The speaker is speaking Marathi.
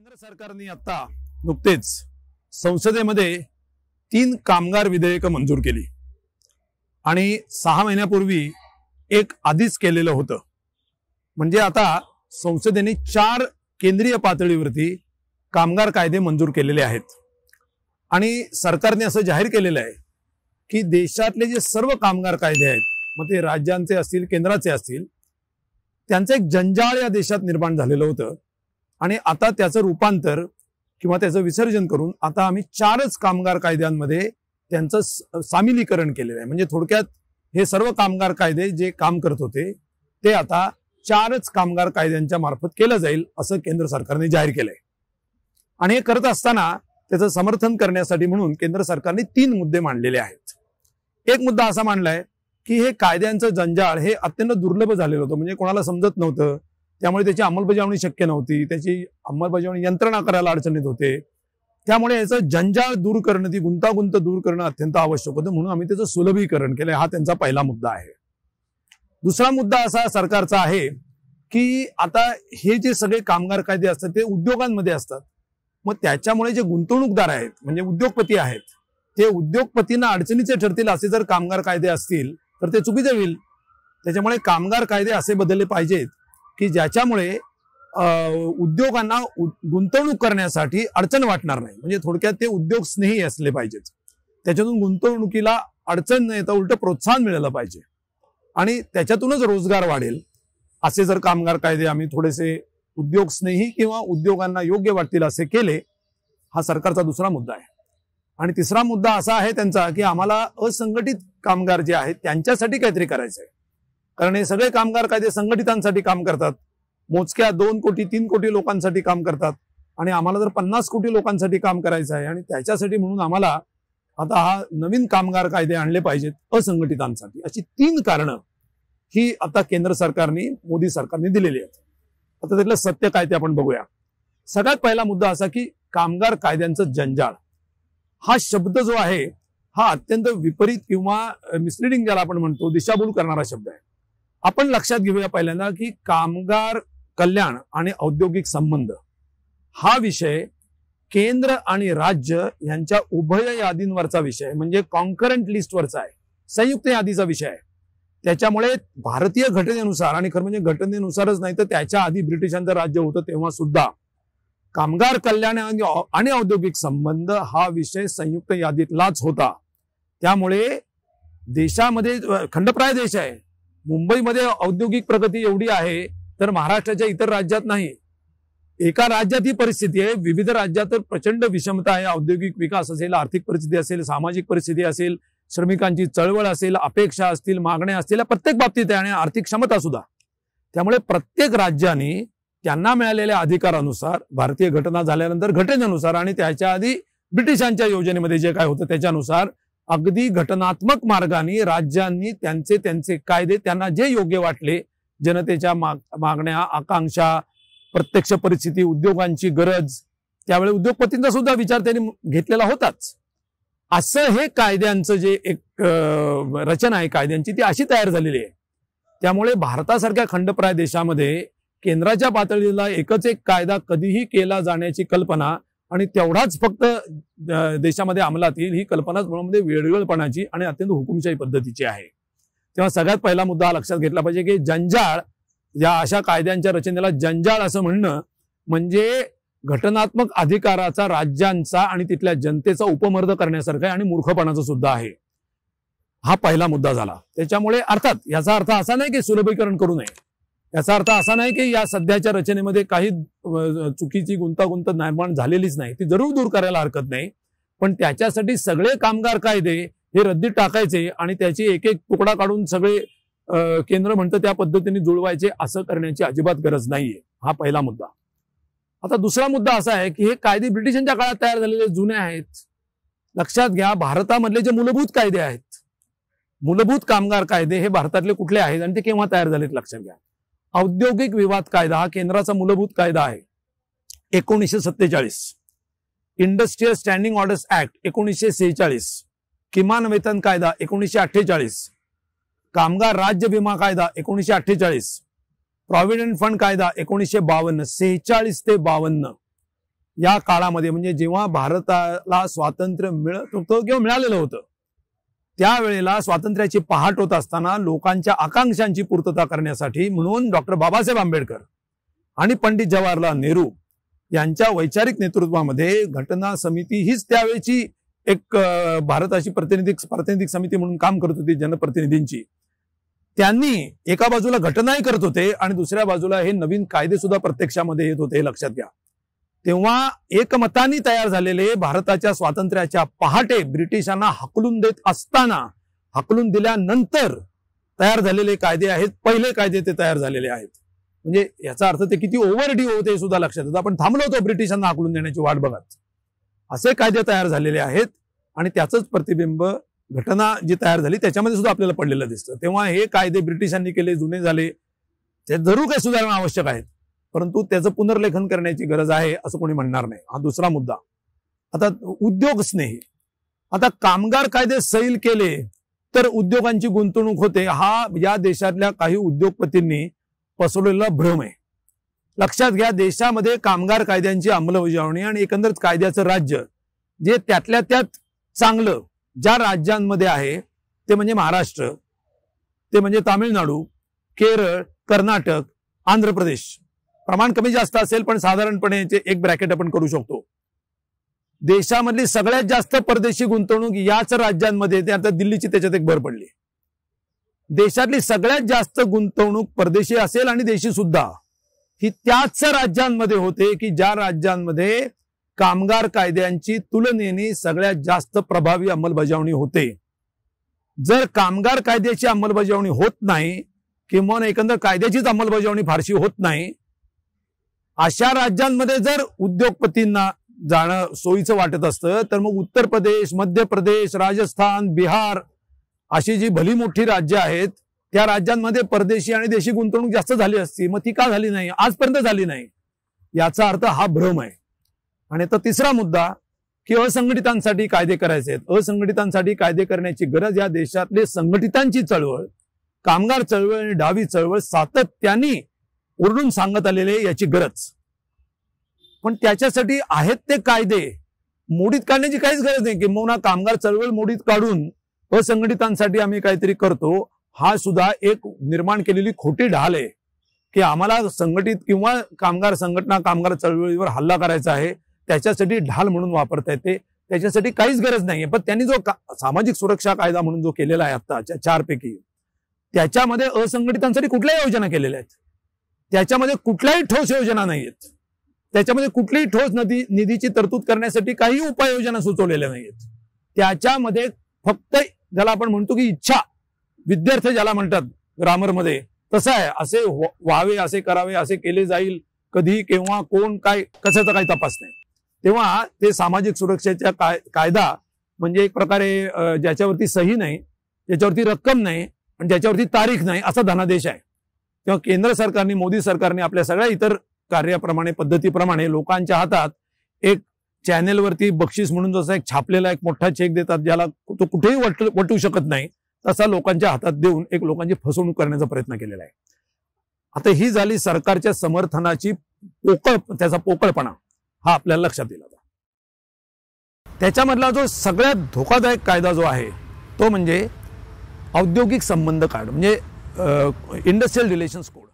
केंद्र सरकारने आता नुकतेच संसदेमध्ये तीन कामगार विधेयक मंजूर केली आणि सहा महिन्यापूर्वी एक आधीच केलेलं होतं म्हणजे आता संसदेने चार केंद्रीय पातळीवरती कामगार कायदे मंजूर केलेले आहेत आणि सरकारने असं जाहीर केलेलं आहे की देशातले जे सर्व कामगार कायदे आहेत मग ते राज्यांचे असतील केंद्राचे असतील त्यांचं एक जंजाळ या देशात निर्माण झालेलं होतं आणि आता त्याचं रूपांतर किंवा त्याचं विसर्जन करून आता आम्ही चारच कामगार कायद्यांमध्ये त्यांचं सामिलीकरण केलेलं आहे म्हणजे थोडक्यात हे सर्व कामगार कायदे जे काम करत होते ते आता चारच कामगार कायद्यांच्या मार्फत केलं जाईल असं केंद्र सरकारने जाहीर केलंय आणि हे करत असताना त्याचं समर्थन करण्यासाठी म्हणून केंद्र सरकारने तीन मुद्दे मांडलेले आहेत एक मुद्दा असा मांडलाय की हे कायद्यांचं जंजाळ हे अत्यंत दुर्लभ झालेलं होतं म्हणजे कोणाला समजत नव्हतं त्यामुळे त्याची अंमलबजावणी शक्य नव्हती त्याची अंमलबजावणी यंत्रणा करायला अडचणीत होते त्यामुळे याचं जंजाळ दूर करणं ती गुंतागुंत दूर करणं अत्यंत आवश्यक होतं म्हणून आम्ही त्याचं सुलभीकरण केलं हा त्यांचा पहिला मुद्दा आहे दुसरा मुद्दा असा सरकारचा आहे की आता हे जे सगळे कामगार कायदे असतात ते उद्योगांमध्ये असतात मग त्याच्यामुळे जे गुंतवणूकदार आहेत म्हणजे उद्योगपती आहेत ते उद्योगपतींना अडचणीचे ठरतील असे जर कामगार कायदे असतील तर ते चुकीचे होईल त्याच्यामुळे कामगार कायदे असे बदलले पाहिजेत की ज्याच्यामुळे उद्योगांना गुंतवणूक करण्यासाठी अडचण वाटणार नाही म्हणजे थोडक्यात ते उद्योग स्नेही असले पाहिजेत त्याच्यातून गुंतवणुकीला अडचण नाही तर उलट प्रोत्साहन मिळालं पाहिजे आणि त्याच्यातूनच रोजगार वाढेल असे जर कामगार कायदे आम्ही थोडेसे उद्योग स्नेही किंवा उद्योगांना योग्य वाटतील असे केले हा सरकारचा दुसरा मुद्दा आहे आणि तिसरा मुद्दा असा आहे त्यांचा की आम्हाला असंघटित कामगार जे आहेत त्यांच्यासाठी काहीतरी करायचं आहे कारण हे सगळे कामगार कायदे संघटितांसाठी काम करतात मोजक्या दोन कोटी तीन कोटी लोकांसाठी काम करतात आणि आम्हाला जर पन्नास कोटी लोकांसाठी काम करायचं आहे आणि त्याच्यासाठी म्हणून आम्हाला आता हा नवीन कामगार कायदे आणले पाहिजेत असंघटितांसाठी अशी तीन कारणं ही आता केंद्र सरकारने मोदी सरकारने दिलेली आहेत आता त्यातलं सत्य काय ते आपण बघूया सगळ्यात पहिला मुद्दा असा की कामगार कायद्यांचं जंजाळ हा शब्द जो आहे हा अत्यंत विपरीत किंवा मिसलिडिंग ज्याला आपण म्हणतो दिशाभूल करणारा शब्द आहे आपण लक्षात घेऊया पहिल्यांदा की कामगार कल्याण आणि औद्योगिक संबंध हा विषय केंद्र आणि राज्य यांच्या उभय यादींवरचा विषय म्हणजे कॉन्करंट लिस्टवरचा आहे संयुक्त यादीचा विषय आहे त्याच्यामुळे भारतीय घटनेनुसार आणि खरं म्हणजे घटनेनुसारच नाही तर त्याच्या आधी ब्रिटिशांचं राज्य होतं तेव्हा सुद्धा कामगार कल्याण आणि औद्योगिक संबंध हा विषय संयुक्त यादीतलाच होता त्यामुळे देशामध्ये खंडप्राय देश आहे मुंबईमध्ये औद्योगिक प्रगती एवढी आहे तर महाराष्ट्राच्या इतर राज्यात नाही एका राज्यात ही परिस्थिती आहे विविध राज्यात प्रचंड विषमता आहे औद्योगिक विकास असेल आर्थिक परिस्थिती असेल सामाजिक परिस्थिती असेल श्रमिकांची चळवळ असेल अपेक्षा असतील मागण्या असतील प्रत्येक बाबतीत आहे आणि आर्थिक क्षमता सुद्धा त्यामुळे प्रत्येक राज्याने त्यांना मिळालेल्या अधिकारानुसार भारतीय घटना झाल्यानंतर घटनेनुसार आणि त्याच्या आधी ब्रिटिशांच्या योजनेमध्ये जे काय होतं त्याच्यानुसार अगदी घटनात्मक मार्गाने राज्यांनी त्यांचे त्यांचे कायदे त्यांना जे योग्य वाटले जनतेच्या माग मागण्या आकांक्षा प्रत्यक्ष परिस्थिती उद्योगांची गरज त्यावेळी उद्योगपतींचा सुद्धा विचार त्यांनी घेतलेला होताच असं हे कायद्यांचं जे एक रचना आहे कायद्यांची ती अशी तयार झालेली आहे त्यामुळे भारतासारख्या खंडप्राय देशामध्ये केंद्राच्या पातळीला एकच एक कायदा कधीही केला जाण्याची कल्पना आणि तेवढाच फक्त देशामध्ये अंमलात येईल ही कल्पनाच मुळामध्ये म्हणजे वेळवेळपणाची आणि अत्यंत हुकुमशाही पद्धतीची आहे तेव्हा सगळ्यात पहिला मुद्दा हा लक्षात घेतला पाहिजे की जंजाळ या अशा कायद्यांच्या रचनेला जंजाळ असं म्हणणं म्हणजे घटनात्मक अधिकाराचा राज्यांचा आणि तिथल्या जनतेचा उपमर्द करण्यासारखं आहे आणि मूर्खपणाचा सुद्धा आहे हा पहिला मुद्दा झाला त्याच्यामुळे अर्थात याचा अर्थ असा नाही की सुलभीकरण करू नये याचा अर्थ असा नाही की या सध्याच्या रचनेमध्ये काही चुकीची गुंतागुंत निर्माण झालेलीच नाही ती जरूर दूर करायला हरकत नाही पण त्याच्यासाठी सगळे कामगार कायदे हे रद्दी टाकायचे आणि त्याची एक एक तुकडा काढून सगळे केंद्र म्हणतं त्या पद्धतीने जुळवायचे असं करण्याची अजिबात गरज नाहीये हा पहिला मुद्दा आता दुसरा मुद्दा असा आहे की हे कायदे ब्रिटिशांच्या काळात तयार झालेले जुने आहेत लक्षात घ्या भारतामधले जे मूलभूत कायदे आहेत मूलभूत कामगार कायदे हे भारतातले कुठले आहेत आणि ते केव्हा तयार झालेत लक्षात घ्या औद्योगिक विवाद कायदा हा केंद्राचा मूलभूत कायदा आहे एकोणीसशे सत्तेचाळीस इंडस्ट्रीयल स्टँडिंग ऑर्डर्स ऍक्ट एकोणीसशे सेहेचाळीस किमान वेतन कायदा एकोणीसशे अठ्ठेचाळीस कामगार राज्य विमा कायदा एकोणीसशे अठ्ठेचाळीस प्रॉव्हिडंट फंड कायदा एकोणीसशे बावन्न सेहेचाळीस ते बावन्न या काळामध्ये म्हणजे जेव्हा भारताला स्वातंत्र्य मिळत होतं किंवा मिळालेलं होतं त्यावेळेला स्वातंत्र्याची पहाट होत असताना लोकांच्या आकांक्षांची पूर्तता करण्यासाठी म्हणून डॉक्टर बाबासाहेब आंबेडकर आणि पंडित जवाहरलाल नेहरू यांच्या वैचारिक नेतृत्वामध्ये घटना समिती हीच त्यावेळेची एक भारताची प्रतिनिधी प्रातिनिधिक समिती म्हणून काम करत होती जनप्रतिनिधींची त्यांनी एका बाजूला घटनाही करत होते आणि दुसऱ्या बाजूला हे नवीन कायदे सुद्धा प्रत्यक्षामध्ये येत होते हे लक्षात घ्या तेव्हा एकमतानी तयार झालेले भारताच्या स्वातंत्र्याच्या पहाटे ब्रिटिशांना हकलून देत असताना हकलून दिल्यानंतर तयार झालेले कायदे आहेत पहिले कायदे ते तयार झालेले आहेत म्हणजे याचा अर्थ ते किती ओव्हर डी होते सुद्धा लक्षात येतं आपण थांबलो होतो ब्रिटिशांना हकलून देण्याची वाट बघत असे कायदे तयार झालेले आहेत आणि त्याचंच प्रतिबिंब घटना जी तयार झाली त्याच्यामध्ये सुद्धा आपल्याला पडलेलं दिसतं तेव्हा हे कायदे ब्रिटिशांनी केले जुने झाले ते जरूर काही सुधारणा आवश्यक आहेत परंतु त्याचं पुनर्लेखन करण्याची गरज आहे असं कोणी म्हणणार नाही हा दुसरा मुद्दा आता उद्योग स्नेही आता कामगार कायदे सैल केले तर उद्योगांची गुंतवणूक होते हा या देशातल्या काही उद्योगपतींनी पसरलेला भ्रम आहे लक्षात घ्या देशामध्ये कामगार कायद्यांची अंमलबजावणी आणि एकंदर कायद्याचं राज्य जे त्यातल्या त्यात चांगलं ज्या राज्यांमध्ये आहे ते म्हणजे महाराष्ट्र ते म्हणजे तामिळनाडू केरळ कर्नाटक आंध्र प्रदेश प्रमाण कमी जास्त असेल पण साधारणपणे एक ब्रॅकेट आपण करू शकतो देशामधली सगळ्यात जास्त परदेशी गुंतवणूक याच राज्यांमध्ये आता दिल्लीची त्याच्यात एक भर पडली देशातली सगळ्यात जास्त गुंतवणूक परदेशी असेल आणि देशी सुद्धा ही त्याच राज्यांमध्ये होते की ज्या राज्यांमध्ये कामगार कायद्यांची तुलनेने सगळ्यात जास्त प्रभावी अंमलबजावणी होते जर कामगार कायद्याची अंमलबजावणी होत नाही किंवा एकंदर कायद्याचीच अंमलबजावणी फारशी होत नाही अशा राज्यांमध्ये जर उद्योगपतींना जाणं सोयीचं वाटत असतं तर मग उत्तर प्रदेश मध्य प्रदेश राजस्थान बिहार अशी जी भली मोठी राज्य आहेत त्या राज्यांमध्ये परदेशी आणि देशी गुंतवणूक जास्त झाली असती मग ती का झाली नाही आजपर्यंत झाली नाही याचा अर्थ हा भ्रम आहे आणि आता तिसरा मुद्दा की असंघटितांसाठी कायदे करायचे आहेत असंघटितांसाठी कायदे करण्याची गरज या देशातले संघटितांची चळवळ कामगार चळवळ आणि डावी चळवळ सातत्याने उरडून सांगत आलेले याची गरज पण त्याच्यासाठी आहेत ते कायदे मोडीत काढण्याची काहीच गरज नाही किंबहुना कामगार चळवळ मोडीत काढून असंघटितांसाठी आम्ही काहीतरी करतो हा सुद्धा एक निर्माण केलेली खोटी ढाल आहे की आम्हाला संघटित किंवा कामगार संघटना कामगार चळवळीवर हल्ला करायचा आहे त्याच्यासाठी ढाल म्हणून वापरता येते त्याच्यासाठी काहीच गरज नाहीये पण त्यांनी जो सामाजिक सुरक्षा कायदा म्हणून जो केलेला आहे आत्ताच्या चारपैकी त्याच्यामध्ये असंघटितांसाठी कुठल्याही योजना केलेल्या आहेत त्याच्यामध्ये कुठल्याही ठोस योजना नाहीयेत त्याच्यामध्ये कुठलीही ठोस नदी निधीची तरतूद करण्यासाठी काही उपाययोजना सुचवलेल्या नाहीयेत त्याच्यामध्ये फक्त ज्याला आपण म्हणतो की इच्छा विद्यार्थी ज्याला म्हणतात ग्रामरमध्ये तसं आहे असे व्हावे असे करावे असे केले जाईल कधी केव्हा कोण काय कशाचा काही तपास नाही तेव्हा ते सामाजिक सुरक्षेचा काय कायदा म्हणजे एक प्रकारे ज्याच्यावरती सही नाही त्याच्यावरती रक्कम नाही आणि ज्याच्यावरती तारीख नाही असा धनादेश आहे किंवा केंद्र सरकारने मोदी सरकारने आपल्या सगळ्या इतर कार्याप्रमाणे पद्धतीप्रमाणे लोकांच्या हातात एक चॅनेलवरती बक्षीस म्हणून जसा एक छापलेला एक मोठा चेक देतात ज्याला तो कुठेही वटू शकत नाही तसा लोकांच्या हातात देऊन एक लोकांची फसवणूक करण्याचा प्रयत्न केलेला आहे आता ही झाली सरकारच्या समर्थनाची पोकळ त्याचा पोकळपणा हा आपल्याला लक्षात दिला त्याच्यामधला जो सगळ्यात धोकादायक कायदा जो आहे तो म्हणजे औद्योगिक संबंध कार्ड म्हणजे Uh, industrial relations code.